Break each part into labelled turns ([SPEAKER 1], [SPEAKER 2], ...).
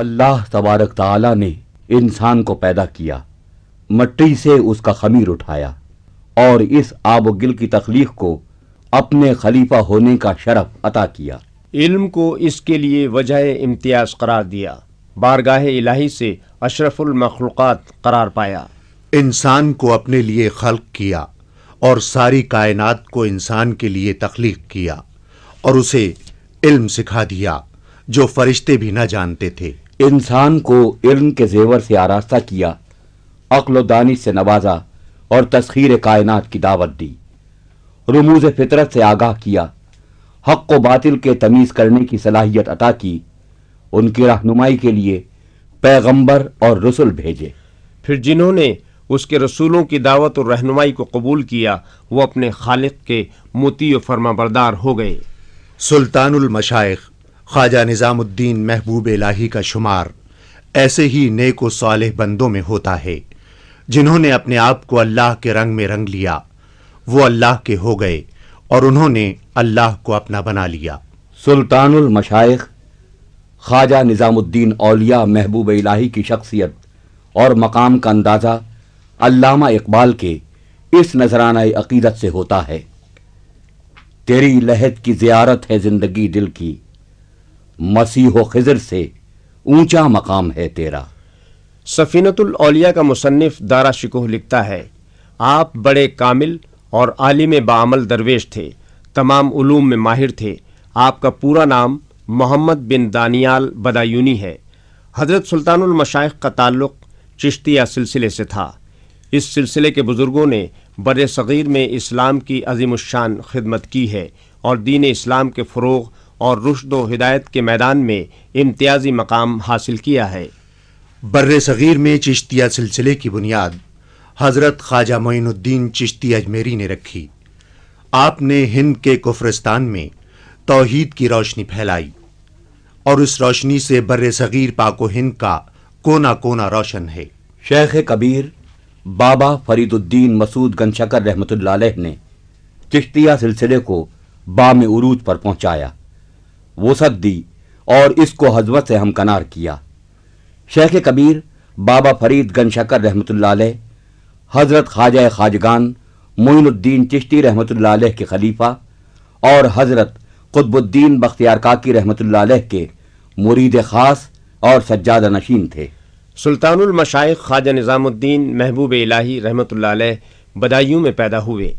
[SPEAKER 1] अल्लाह तबारक ताला ने इंसान को पैदा किया मट्टी से उसका खमीर उठाया और इस आब गिल की तखलीक को अपने खलीफा होने का शरफ अता किया
[SPEAKER 2] इल्म को इसके लिए वजह इम्तियाज करार दिया
[SPEAKER 3] बारगाह इलाही से अशरफुल मखलूक़ात करार पाया इंसान को अपने लिए खल्क किया और सारी कायनात को इंसान के लिए तख्लीक किया और उसे इल्म सिखा दिया जो फरिश्ते भी न जानते थे
[SPEAKER 1] इंसान को इल्म के जेवर से आरास्ता किया अक्ल से नवाजा और तस्खीर कायनात की दावत दी रमूज फितरत से आगाह किया हक को बातिल के तमीज़ करने की सलाहियत अता की उनकी रहनुमाई के लिए पैगंबर और रसुल भेजे
[SPEAKER 2] फिर जिन्होंने उसके रसूलों की दावत और रहनुमाई को कबूल किया वो अपने खालिक के मोती फरमाबरदार हो
[SPEAKER 3] गए सुल्तानुल ख्वाजा निज़ामुद्दीन महबूब इलाही का शुमार ऐसे ही नेक साल बंदों में होता है जिन्होंने अपने आप को अल्लाह के रंग में रंग लिया वो अल्लाह के हो गए और उन्होंने अल्लाह को अपना बना लिया सुल्तानुल मशाइख ख्वाजा निज़ामुद्दीन
[SPEAKER 1] औलिया महबूब इलाही की शख्सियत और मकाम का अंदाज़ा अल्लामा इकबाल के इस नजराना अकीदत से होता है तेरी लहद की जियारत है जिंदगी दिल की मसीह खजर से ऊंचा
[SPEAKER 2] मकाम है तेरा सफ़ीनतौलिया का मुसनफ़ दारा शिकोह लिखता है आप बड़े कामिल और आलिम बामल दरवेश थे तमाम उलूम में माहिर थे आपका पूरा नाम मोहम्मद बिन दानियाल बदायूनी है हज़रत सुल्तानमशाइ का ताल्लुक़ चिश्तिया सिलसिले से था इस सिलसिले के बुज़ुर्गों ने बर सग़ीर में इस्लाम की अजीम शान खिदमत की है और दीन इस्लाम के फ़रोग और रुशद हिदायत के मैदान में इम्तियाजी मकाम हासिल
[SPEAKER 3] किया है बर सग़ीर में चिश्तिया सिलसिले की बुनियाद हज़रत ख्वाजा मोनुद्दीन चिश्ती अजमेरी ने रखी आपने हिंद के कुफरस्तान में तोहद की रोशनी फैलाई और उस रोशनी से बर सग़ीर पाको हिंद का कोना कोना रोशन है शेख कबीर बाबा
[SPEAKER 1] फरीदुद्दीन मसूद गनशकर रहमत ने चिश्तिया सिलसिले को बाम उरूज पर पहुंचाया वसत दी और इसको हजमत से हमकनार किया शेख कबीर बाबा फरीद गनशकर रहमतुल्लाह हज़रत ख्वाजा ख्वाजगान मोइनुद्दीन चिश्ती रहमतुल्लाह के खलीफा और हज़रत कुतबुद्दीन बख्तियार काकी रहमतुल्लाह के मुरीद ख़ास और सज्जादा नशीन थे
[SPEAKER 2] सुल्तानमशाइ ख्वाजा निज़ामुद्दीन महबूब इलाही रहमतुल्लाह बदायूं में पैदा हुए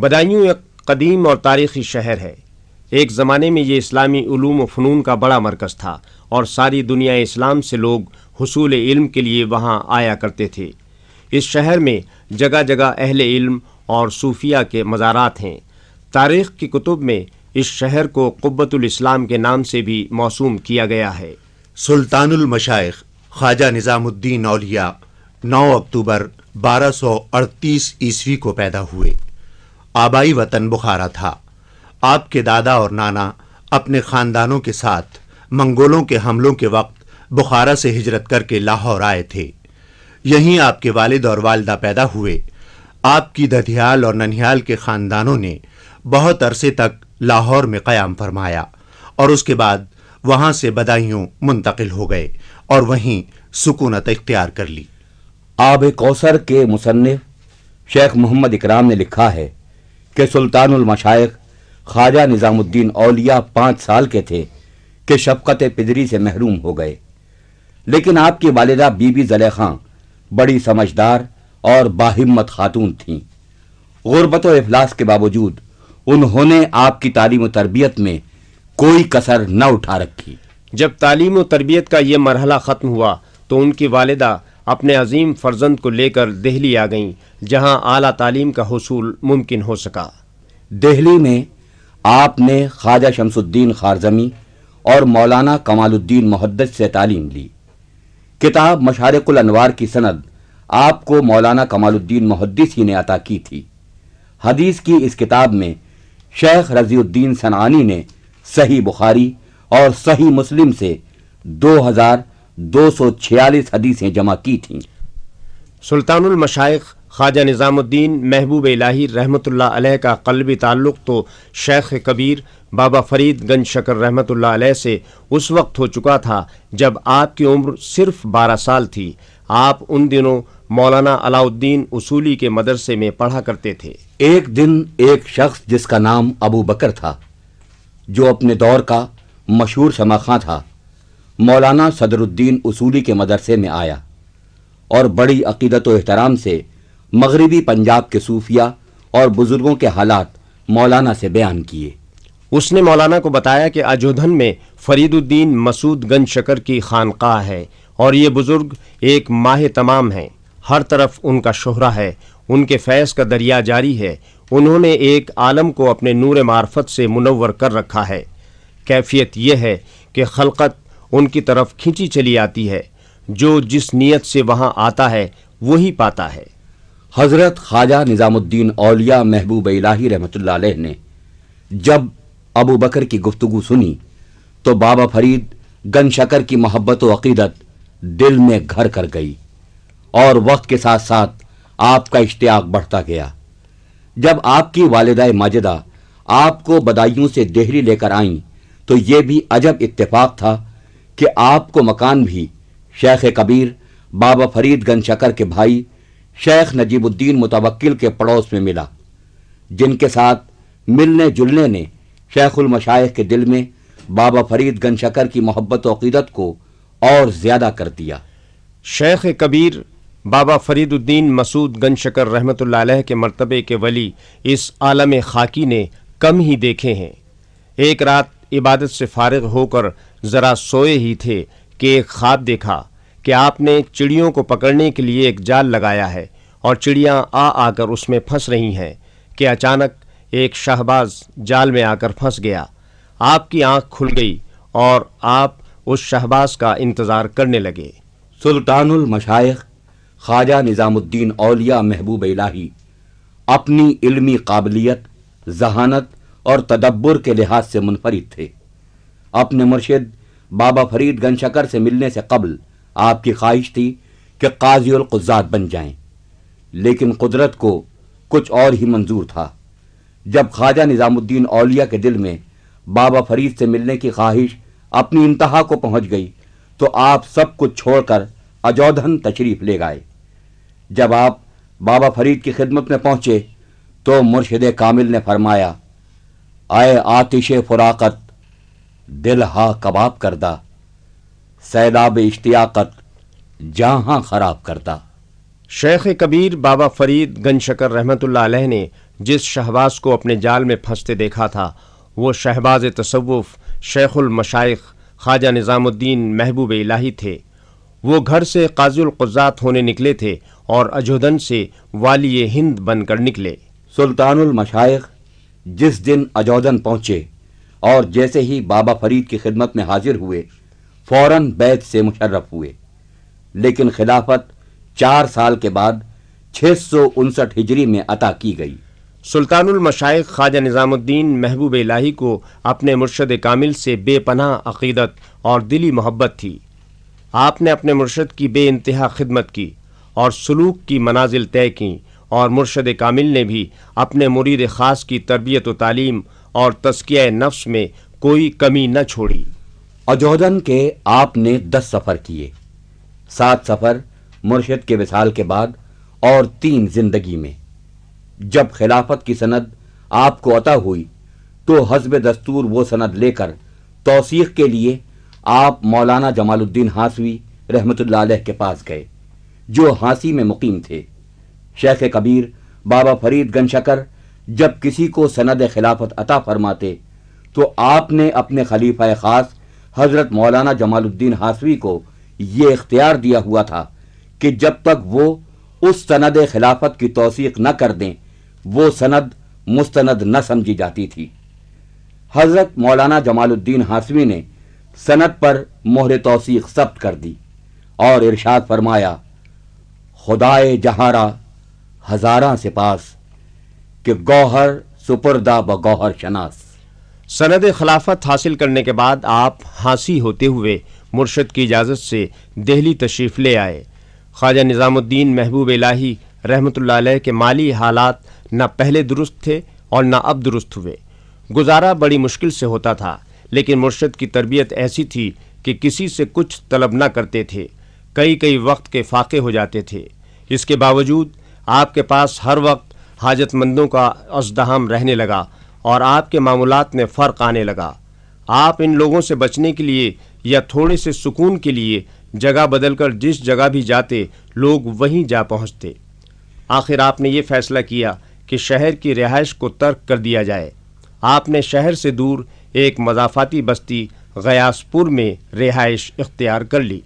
[SPEAKER 2] बदायूं एक कदीम और तारीखी शहर है एक ज़माने में ये इस्लामी व फ़नून का बड़ा मरकज़ था और सारी दुनिया इस्लाम से लोग हसूल इल्म के लिए वहाँ आया करते थे इस शहर में जगह जगह अहल इल्म और सूफिया के मज़ारात हैं तारीख़ की कुतुब में
[SPEAKER 3] इस शहर को कुब्बतुल इस्लाम के नाम से भी मौसूम किया गया है सुल्तानुल मशाइख ख्वाजा निज़ामुद्दीन औलिया 9 अक्टूबर 1238 ईस्वी को पैदा हुए आबाई वतन बुखारा था आपके दादा और नाना अपने खानदानों के साथ मंगोलों के हमलों के वक्त बुखारा से हिजरत करके लाहौर आए थे यहीं आपके वालिद और वालदा पैदा हुए आपकी दधियाल और ननिहाल के खानदानों ने बहुत अरसे तक लाहौर में क़याम फरमाया और उसके बाद वहां से बदायूं मुंतकिल हो गए और वहीं सुकूनत इख्तियार कर ली आब कौसर के मुसन्फ़
[SPEAKER 1] शेख मोहम्मद इकराम ने लिखा है कि सुल्तानमशाइ ख्वाजा निज़ामुद्दीन औलिया पाँच साल के थे कि शफकत पिदरी से महरूम हो गए लेकिन आपकी वालदा बीबी खां बड़ी समझदार और बाहिम्मत खातून थीं गुरबत अफलास के बावजूद उन्होंने आपकी तालीम
[SPEAKER 2] तरबियत में कोई कसर न उठा रखी जब तालीम तरबियत का ये मरहला ख़त्म हुआ तो उनकी वालदा अपने अजीम फर्जंद को लेकर दहली आ गईं जहां आला तालीम का हसूल मुमकिन हो सका
[SPEAKER 1] दहली में आपने ख्वाजा शमसुद्दीन खारजमी और मौलाना कमालुद्दीन मुहद्दत से तालीम ली किताब अनवार की सनद आपको मौलाना कमालुद्दीन मुहदस ही ने अता की थी हदीस की इस किताब में शेख रजीउद्दीन सनानी ने सही बुखारी और सही मुस्लिम से दो हजार दो सौ छियालीस हदीसें जमा की थीं
[SPEAKER 2] सुल्तानुल मशाइख ख्वाजा निज़ामुद्दीन महबूब इलाही रहमत अलैह का कलबी ताल्लुक़ तो शेख कबीर बाबा फरीद गंज शकर रहमत अलैह से उस वक्त हो चुका था जब आपकी उम्र सिर्फ बारह साल थी आप उन दिनों मौलाना अलाउद्दीन उसूली के मदरसे में पढ़ा करते थे एक दिन एक शख्स जिसका नाम अबू बकर था
[SPEAKER 1] जो अपने दौर का मशहूर शमाखा था मौलाना सदरुद्दीन उसूली के मदरसे में आया और बड़ी अकीदत एहतराम से मगरबी पंजाब के सूफिया और बुजुर्गों के हालात मौलाना से बयान किए
[SPEAKER 2] उसने मौलाना को बताया कि अजोधन में फरीदुद्दीन मसूद गंज शकर की खानका है और ये बुज़ुर्ग एक माह तमाम हैं हर तरफ उनका शोहरा है उनके फैज़ का दरिया जारी है उन्होंने एक आलम को अपने नूर मार्फत से मुनवर कर रखा है कैफियत यह है कि खलकत उनकी तरफ खींची चली आती है जो जिस नीयत से वहाँ आता है वही पाता है हजरत
[SPEAKER 1] ख्वाजा निज़ामुद्दीन औलिया महबूब इलाही रहमत ने जब अबू बकर की गुफ्तगु सुनी तो बाबा फरीद गन शकर की मोहब्बत अकीदत दिल में घर कर गई और वक्त के साथ साथ आपका इश्तियाक बढ़ता गया जब आपकी वालदा माजिदा आपको बदायूं से देहरी लेकर आईं तो ये भी अजब इत्तेफाक था कि आपको मकान भी शेख कबीर बाबा फरीद गन शकर के भाई शेख नजीबुद्दीन मुतवक्ल के पड़ोस में मिला जिनके साथ मिलने जुलने ने शेखुलमशाइ के दिल में बाबा फरीद गनशकर की मोहब्बत अकीदत को और
[SPEAKER 2] ज़्यादा कर दिया शेख कबीर बाबा फरीदुद्दीन मसूद गनशकर रहमत के मरतबे के वली इस आलम खाकी ने कम ही देखे हैं एक रात इबादत से फारग होकर ज़रा सोए ही थे कि एक ख्वाब देखा कि आपने चिड़ियों को पकड़ने के लिए एक जाल लगाया है और चिड़िया आ आकर उसमें फंस रही हैं कि अचानक एक शहबाज जाल में आकर फंस गया आपकी आंख खुल गई और आप उस शहबाज का इंतज़ार करने लगे सुल्तानुल ख्वाजा निज़ामुद्दीन औलिया महबूब
[SPEAKER 1] इलाही अपनी इल्मी काबिलियत जहानत और तदब्बर के लिहाज से मुनफरद थे अपने मुर्शिद बाबा फरीद गनशकर से मिलने से कबल आपकी ख्वाहिश थी कि काजी और कुजात बन जाएं, लेकिन कुदरत को कुछ और ही मंजूर था जब ख्वाजा निज़ामुद्दीन औलिया के दिल में बाबा फरीद से मिलने की ख्वाहिश अपनी इंतहा को पहुंच गई तो आप सब कुछ छोड़कर अजोधन तशरीफ ले गए जब आप बाबा फरीद की खिदमत में पहुंचे तो मुर्शद कामिल ने फरमाया आए आतिश फराकत दिल हा कबाब करदा सैदाब
[SPEAKER 2] इश्तियाकत जहां खराब करता शेख कबीर बाबा फरीद गनशकर रहमतुल्लाह ने जिस शहबाज को अपने जाल में फंसते देखा था वो शहबाज तसवुफ़ शेखुलमशाइ ख्वाजा निज़ामुद्दीन महबूब इलाही थे वो घर से काजुलक़ात होने निकले थे और अजोधन से वाली हिंद बनकर निकले सुल्तानमशाइ जिस दिन अजोधन पहुँचे
[SPEAKER 1] और जैसे ही बाबा फरीद की खिदमत में हाजिर हुए फौरन बैत से मुशर्रफ हुए लेकिन खिलाफत चार साल के बाद छह सौ उनसठ
[SPEAKER 2] हिजरी में अता की गई सुल्तानुल ख्वाजा निज़ामुद्दीन महबूब इलाही को अपने मुर्शद कामिल से बेपनाह अकीदत और दिली मोहब्बत थी आपने अपने मुर्शद की बे इंतहा खिदमत की और सलूक की मनाजिल तय की और मुर्शद कामिल ने भी अपने मुरीद ख़ास की तरबियत तालीम और तस्किया नफ्स में कोई कमी न छोड़ी
[SPEAKER 1] अजोदन के आपने दस सफर किए सात सफर मुर्शिद के विशाल के बाद और तीन जिंदगी में जब खिलाफत की सनद आपको अता हुई तो हजब दस्तूर वो सनद लेकर तोसीक के लिए आप मौलाना जमालुद्दीन हासवी रहमतुल्लाह के पास गए जो हाँसी में मुकीम थे शेख कबीर बाबा फरीद गनशकर जब किसी को सनद खिलाफत अता फरमाते तो आपने अपने खलीफा ख़ास हजरत मौलाना जमालुद्दीन हासवी को ये इख्तियार दिया हुआ था कि जब तक वो उस सनद खिलाफत की तोसीक न कर दें वो सनद मुस्तनद न समझी जाती थी हजरत मौलाना जमालुद्दीन हासवी ने सनद पर मोहर तोसीक जब्त कर दी और इरशाद फरमाया खुदाए जहारा हजारा
[SPEAKER 2] से पास कि गौहर सुपुरदा ब गौहर शनास सनद खिलाफत हासिल करने के बाद आप हाँसी होते हुए मुर्शद की इजाज़त से दिल्ली तशरीफ़ ले आए ख्वाजा निज़ामुद्दीन महबूब इलाही रहमत के माली हालात न पहले दुरुस्त थे और न अब दुरुस्त हुए गुजारा बड़ी मुश्किल से होता था लेकिन मुर्शद की तरबियत ऐसी थी कि किसी से कुछ तलब न करते थे कई कई वक्त के फाके हो जाते थे इसके बावजूद आपके पास हर वक्त हाजतमंदों का अजदहम रहने लगा और आपके मामूलत में फ़र्क आने लगा आप इन लोगों से बचने के लिए या थोड़े से सुकून के लिए जगह बदलकर जिस जगह भी जाते लोग वहीं जा पहुँचते आखिर आपने ये फैसला किया कि शहर की रिहाइश को तर्क कर दिया जाए आपने शहर से दूर एक मजाफाती बस्ती गयासपुर में रिहाइश इख्तियार कर ली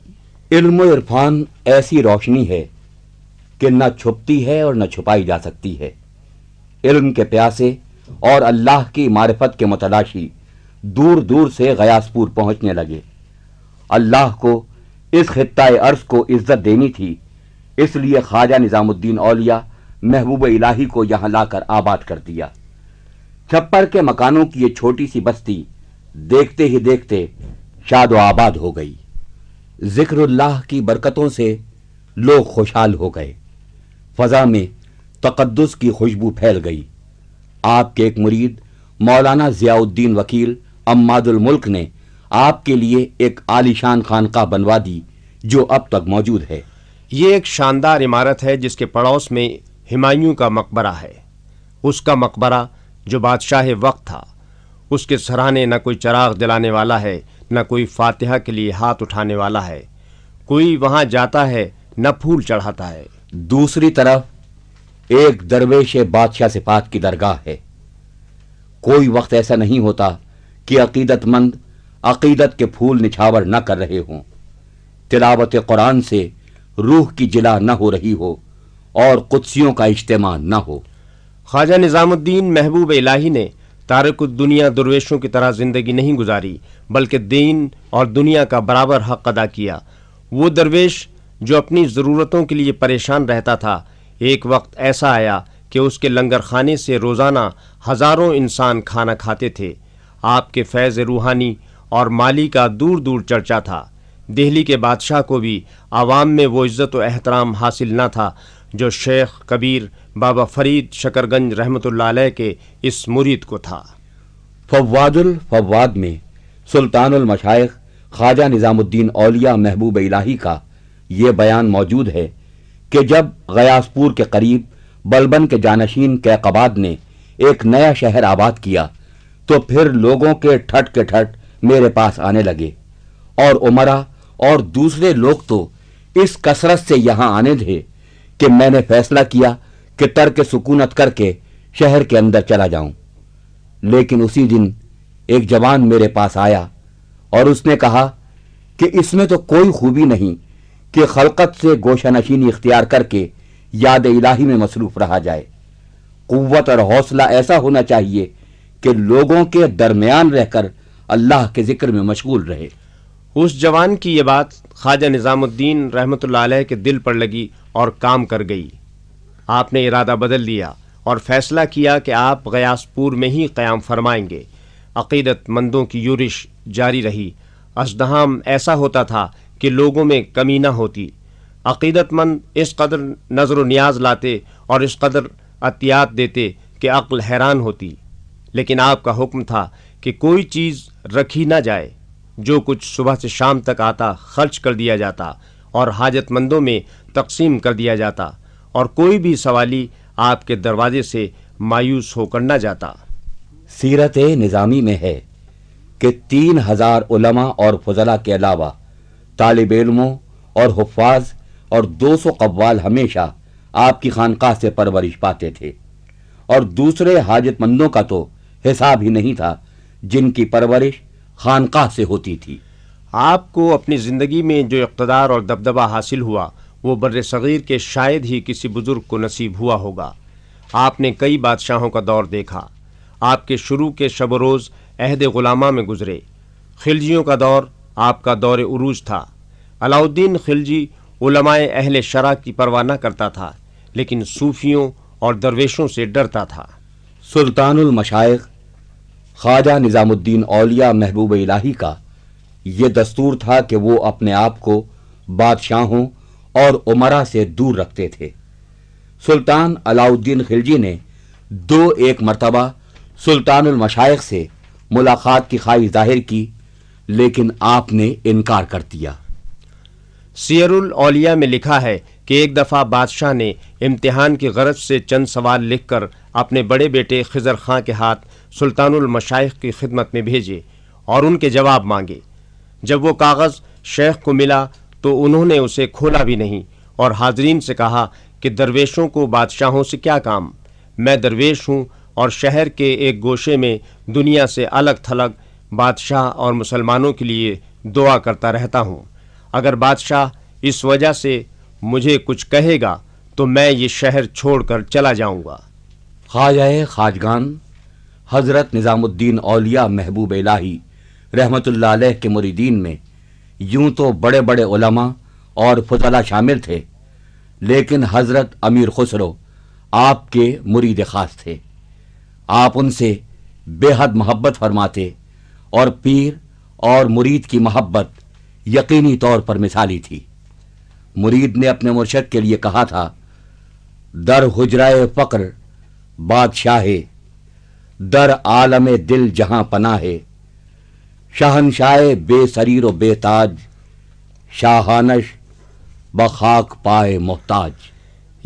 [SPEAKER 1] इल्म इरफान ऐसी रोशनी है कि न छुपती है और न छुपाई जा सकती है इल्म के प्यासे और अल्लाह की मारफत के मतलाशी दूर दूर से गयासपुर पहुंचने लगे अल्लाह को इस खत्ता अर्ज को इज्जत देनी थी इसलिए ख्वाजा निज़ामुद्दीन औलिया महबूब इलाही को यहां लाकर आबाद कर दिया छप्पर के मकानों की ये छोटी सी बस्ती देखते ही देखते शाद आबाद हो गई जिक्रल्लाह की बरकतों से लोग खुशहाल हो गए फजा में तकदस की खुशबू फैल गई आपके एक मुरीद मौलाना ज़ियाउद्दीन वकील अम्मादुल मुल्क ने आपके लिए एक आलीशान खानका बनवा दी
[SPEAKER 2] जो अब तक मौजूद है ये एक शानदार इमारत है जिसके पड़ोस में हिमायूं का मकबरा है उसका मकबरा जो बादशाह वक्त था उसके सराहने न कोई चराग जलाने वाला है न कोई फातिहा के लिए हाथ उठाने वाला है कोई वहाँ जाता है न फूल चढ़ाता है
[SPEAKER 1] दूसरी तरफ एक दरवेश बादशाह सिफात की दरगाह है कोई वक्त ऐसा नहीं होता कि अकीदतमंद अकीदत के फूल निछावर न कर रहे हों तिलावत कुरान से रूह की जिला न हो रही हो और कुत्सियों का इज्तम
[SPEAKER 2] न हो ख्वाजा निज़ामुद्दीन महबूब इलाही ने तारकुद्दुनिया दुर्वेशों की तरह ज़िंदगी नहीं गुजारी बल्कि दीन और दुनिया का बराबर हक अदा किया वो दरवेश जो अपनी ज़रूरतों के लिए परेशान रहता था एक वक्त ऐसा आया कि उसके लंगर खाने से रोज़ाना हज़ारों इंसान खाना खाते थे आपके फैज़ रूहानी और माली का दूर दूर चर्चा था दिल्ली के बादशाह को भी आवाम में वो इज़्ज़त व एहतराम हासिल न था जो शेख कबीर बाबा फरीद शकरगंज रहमत के इस मुरीद को था
[SPEAKER 1] फवादुल फवाद में सुल्तानमशाइ ख्वाजा निज़ामुद्दीन अलिया महबूब इलाही का ये बयान मौजूद है कि जब गयासपुर के करीब बलबन के जानशीन कैकबाद ने एक नया शहर आबाद किया तो फिर लोगों के ठट के ठट मेरे पास आने लगे और उमरा और दूसरे लोग तो इस कसरत से यहां आने थे कि मैंने फैसला किया कि तर के सुकूनत करके शहर के अंदर चला जाऊं लेकिन उसी दिन एक जवान मेरे पास आया और उसने कहा कि इसमें तो कोई खूबी नहीं कि खलकत से गोशा नशीनी इख्तियार करके याद इलाही में मसरूफ रहा जाए क़वत और हौसला ऐसा होना चाहिए कि लोगों के दरमियान
[SPEAKER 2] रहकर अल्लाह के जिक्र में
[SPEAKER 1] मशगूल रहे
[SPEAKER 2] उस जवान की ये बात ख्वाजा निज़ामुद्दीन रहमत के दिल पर लगी और काम कर गई आपने इरादा बदल लिया और फैसला किया कि आप गयासपुर में ही क़्याम फरमाएंगे अकीदतमंदों की यूरिश जारी रही अजदहाम ऐसा होता था कि लोगों में कमी ना होती अकीदतमंद इस कदर नजर न्याज लाते और इस कदर अतियात देते कि अक्ल हैरान होती लेकिन आपका हुक्म था कि कोई चीज़ रखी ना जाए जो कुछ सुबह से शाम तक आता खर्च कर दिया जाता और हाजतमंदों में तकसीम कर दिया जाता और कोई भी सवाली आपके दरवाजे से मायूस होकर ना जाता
[SPEAKER 1] सीरत निज़ामी में है कि तीन हजार उलमा और फजला के अलावा तालब इलमों और हफाज और दो सौ कव्वाल हमेशा आपकी खानकाह से परवरिश पाते थे और दूसरे हाजतमंदों का तो हिसाब ही नहीं था जिनकी
[SPEAKER 2] परवरिश खानकाह से होती थी आपको अपनी ज़िंदगी में जो इकतदार और दबदबा हासिल हुआ वो बर सग़ीर के शायद ही किसी बुज़ुर्ग को नसीब हुआ होगा आपने कई बादशाहों का दौर देखा आपके शुरू के शब रोज़ अहद ग़ुलामा में गुजरे खिलजियों का दौर आपका दौर उरूज था अलाउद्दीन खिलजी उलमाए अहल शरा की परवाह न करता था लेकिन सूफियों और दरवेशों से डरता था
[SPEAKER 1] सुल्तानुल मशाइख ख्वाजा निज़ामुद्दीन औलिया महबूब इलाही का ये दस्तूर था कि वो अपने आप को बादशाहों और उमरा से दूर रखते थे सुल्तान अलाउद्दीन खिलजी ने दो एक मरतबा सुल्तानुल मशाइख से मुलाकात
[SPEAKER 2] की ख्वाहिश जाहिर की लेकिन आपने इनकार कर दिया सियरुल ओलिया में लिखा है कि एक दफ़ा बादशाह ने इम्तिहान की गरज से चंद सवाल लिखकर अपने बड़े बेटे खिजर खां के हाथ सुल्तानुल की खिदमत में भेजे और उनके जवाब मांगे जब वो कागज़ शेख को मिला तो उन्होंने उसे खोला भी नहीं और हाजरीन से कहा कि दरवेशों को बादशाहों से क्या काम मैं दरवेश हूँ और शहर के एक गोशे में दुनिया से अलग थलग बादशाह और मुसलमानों के लिए दुआ करता रहता हूँ अगर बादशाह इस वजह से मुझे कुछ कहेगा तो मैं ये शहर छोड़कर चला जाऊंगा
[SPEAKER 1] ख्वाजा खाजगान हज़रत निज़ामुद्दीन औलिया महबूब इलाही रहमतुल्लाह अलैह के मुरीदीन में यूं तो बड़े बड़े उलमा और फजला शामिल थे लेकिन हज़रत अमीर खुसरो आपके मुरीद ख़ास थे आप उनसे बेहद मोहब्बत फरमाते और पीर और मुरीद की मोहब्बत यकीनी तौर पर मिसाली थी मुरीद ने अपने मुर्शद के लिए कहा था दर हुजराए फकर बादशाह दर आलम दिल जहां पना है शहनशाह बेसरीर व बेताज शाहानश
[SPEAKER 2] बखाक पाए मोहताज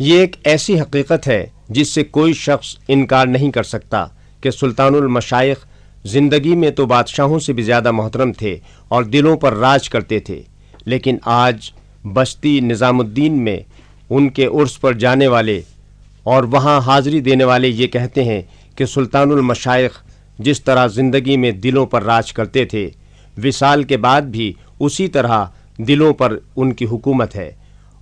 [SPEAKER 2] ये एक ऐसी हकीकत है जिससे कोई शख्स इनकार नहीं कर सकता कि सुल्तानुल मशाइख जिंदगी में तो बादशाहों से भी ज्यादा मोहतरम थे और दिलों पर राज करते थे लेकिन आज बस्ती निज़ामुद्दीन में उनके उर्स पर जाने वाले और वहाँ हाजिरी देने वाले ये कहते हैं कि सुल्तानुल मशाइख जिस तरह ज़िंदगी में दिलों पर राज करते थे विसाल के बाद भी उसी तरह दिलों पर उनकी हुकूमत है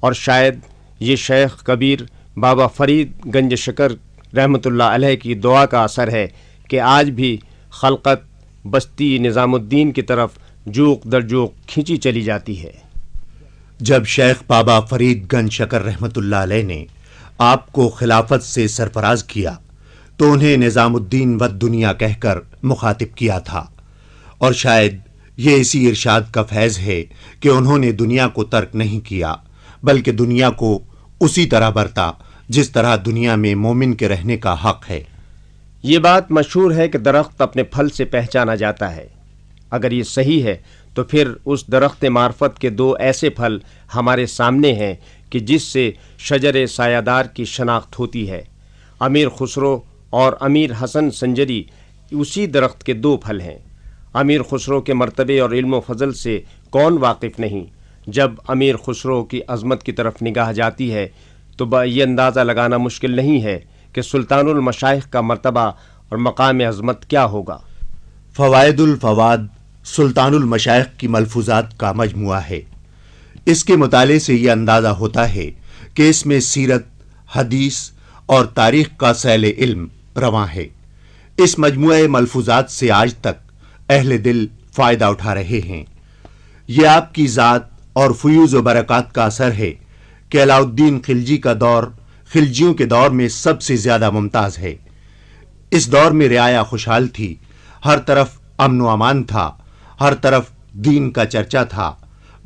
[SPEAKER 2] और शायद ये शेख कबीर बाबा फरीद गंज शकर रहमतुल्लाह अलैह की दुआ का असर है कि आज भी खलकत बस्ती निज़ामुद्दीन की तरफ जोक दर जोक खींची चली जाती है
[SPEAKER 3] जब शेख बाबा फरीद गन शकर रहमतुल्ल ने आपको खिलाफत से सरफराज किया तो उन्हें निज़ामुद्दीन व दुनिया कहकर मुखातिब किया था और शायद ये इसी इरशाद का फैज़ है कि उन्होंने दुनिया को तर्क नहीं किया बल्कि दुनिया को उसी तरह बरता जिस तरह दुनिया में मोमिन के रहने का हक है ये बात मशहूर है कि दरख्त अपने फल से पहचाना जाता
[SPEAKER 2] है अगर ये सही है तो फिर उस दरख्त मार्फत के दो ऐसे फल हमारे सामने हैं कि जिससे शजर सायादार की शनाख्त होती है अमीर खुसरो और अमीर हसन संजरी उसी दरख्त के दो फल हैं अमीर खुसरो के मर्तबे और इल्म फजल से कौन वाकिफ़ नहीं जब अमीर खुसरो की अजमत की तरफ निगाह जाती है तो ये अंदाज़ा लगाना मुश्किल नहीं है कि सुल्तानमशाइ का मरतबा और मकाम अजमत क्या होगा
[SPEAKER 3] फ़वादुलफ़वाद सुल्तानमशाइ की मलफूजात का मजमू है इसके मताले से यह अंदाज़ा होता है कि इसमें सीरत हदीस और तारीख का सैल इल्म रवा है इस मजमू मलफूजात से आज तक अहल दिल फ़ायदा उठा रहे हैं यह आपकी ज़ात और फ्यूज़ व बरक़ात का असर है कि अलाउद्दीन खिलजी का दौर खिलजियों के दौर में सबसे ज्यादा मुमताज है इस दौर में रियाया खुशहाल थी हर तरफ अमन अमान था हर तरफ दीन का चर्चा था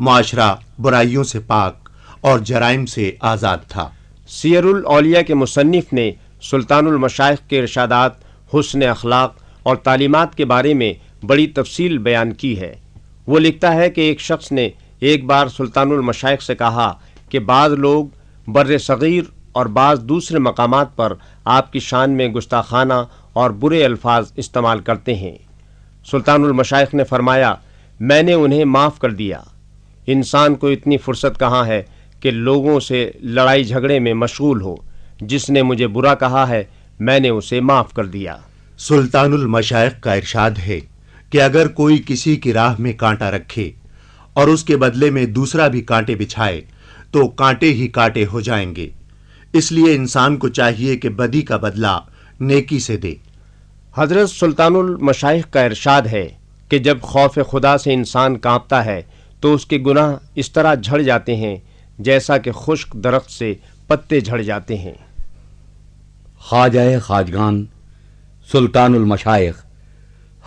[SPEAKER 3] माशरा बुराइयों से पाक और जराइम से आज़ाद था सियरुल औलिया के मुसनफ़ ने
[SPEAKER 2] सुल्तानुल मशाइख के इरशादात हुसन अखलाक और तालीमत के बारे में बड़ी तफसील बयान की है वो लिखता है कि एक शख्स ने एक बार सुल्तानुल मशाइख से कहा कि बाद लोग बर सग़ीर और बाज़ दूसरे मकाम पर आपकी शान में गुस्ताखाना और बुरे अल्फाज इस्तेमाल करते हैं सुल्तानमशाइ ने फरमाया मैंने उन्हें माफ़ कर दिया इंसान को इतनी फुर्सत कहाँ है कि लोगों से लड़ाई झगड़े में मशगूल हो जिसने मुझे बुरा कहा
[SPEAKER 3] है मैंने उसे माफ़ कर दिया सुल्तानमशाइ का इरशाद है कि अगर कोई किसी की राह में कांटा रखे और उसके बदले में दूसरा भी कांटे बिछाए तो कांटे ही कांटे हो जाएंगे इसलिए इंसान को चाहिए कि बदी का बदला नेकी से दे हजरत सुल्तानुल मशाइख का इरशाद है
[SPEAKER 2] कि जब खौफ खुदा से इंसान कांपता है तो उसके गुनाह इस तरह झड़ जाते हैं जैसा कि खुश्क दरख्त से पत्ते झड़ जाते हैं
[SPEAKER 1] ख्वाजा खाजगान सुल्तानुल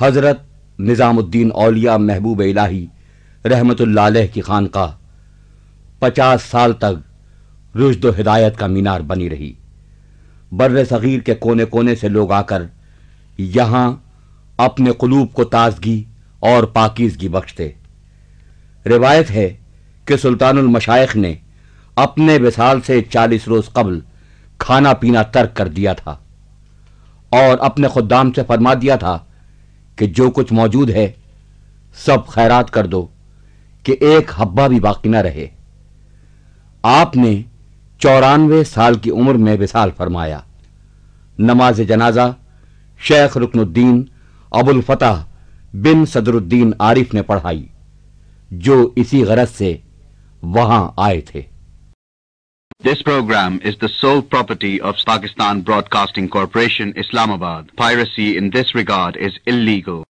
[SPEAKER 1] हजरत निज़ामुद्दीन औलिया महबूब इलाही रहमत की खानका पचास साल तक रुश्द हिदायत का मीनार बनी रही बर सग़ीर के कोने कोने से लोग आकर यहां अपने कलूब को ताजगी और पाकिजगी बख्शते रिवायत है कि सुल्तानुल मशाइख ने अपने विसाल से चालीस रोज़ कबल खाना पीना तर्क कर दिया था और अपने खुदाम से फरमा दिया था कि जो कुछ मौजूद है सब खैरात कर दो कि एक हब्बा भी बाकी ना रहे आपने चौरानवे साल की उम्र में विशाल फरमाया नमाज जनाजा शेख रुकनुद्दीन अबुल फतह बिन सदरुद्दीन आरिफ ने पढ़ाई जो इसी गरज से वहां आए थे this programme is the sole property of Pakistan Broadcasting Corporation Islamabad piracy in this regard is illegal